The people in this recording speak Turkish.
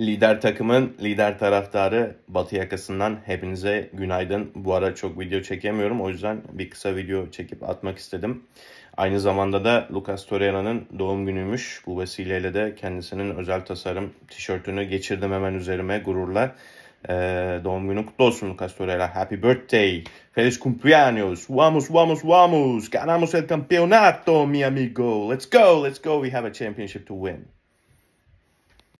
Lider takımın lider taraftarı Batı yakasından hepinize günaydın. Bu ara çok video çekemiyorum o yüzden bir kısa video çekip atmak istedim. Aynı zamanda da Lucas Torreira'nın doğum günüymüş. Bu vesileyle de kendisinin özel tasarım tişörtünü geçirdim hemen üzerime gururla. Ee, doğum günün kutlu olsun Lucas Torreira. Happy birthday. Feliz cumpleaños. Vamos, vamos, vamos. Ganamos el campeonato, mi amigo. Let's go, let's go. We have a championship to win.